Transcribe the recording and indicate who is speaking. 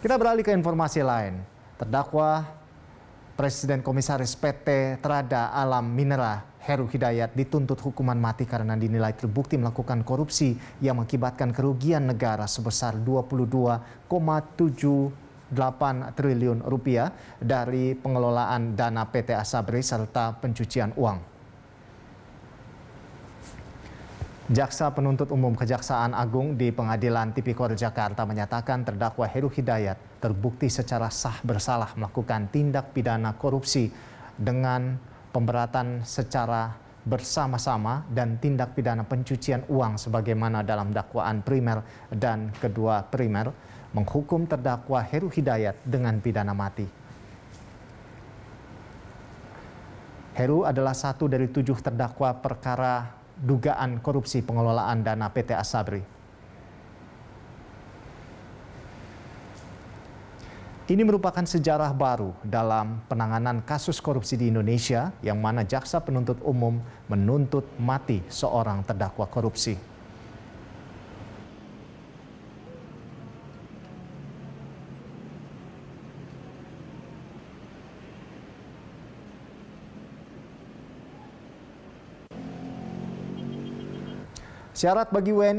Speaker 1: Kita beralih ke informasi lain. Terdakwa Presiden Komisaris PT Trada Alam Minera Heru Hidayat dituntut hukuman mati karena dinilai terbukti melakukan korupsi yang mengakibatkan kerugian negara sebesar 22,78 triliun rupiah dari pengelolaan dana PT Asabri serta pencucian uang. Jaksa penuntut umum Kejaksaan Agung di Pengadilan Tipikor Jakarta menyatakan terdakwa Heru Hidayat terbukti secara sah bersalah melakukan tindak pidana korupsi dengan pemberatan secara bersama-sama dan tindak pidana pencucian uang sebagaimana dalam dakwaan primer dan kedua primer menghukum terdakwa Heru Hidayat dengan pidana mati. Heru adalah satu dari tujuh terdakwa perkara dugaan korupsi pengelolaan dana PT Asabri. Ini merupakan sejarah baru dalam penanganan kasus korupsi di Indonesia yang mana jaksa penuntut umum menuntut mati seorang terdakwa korupsi. Syarat bagi WNI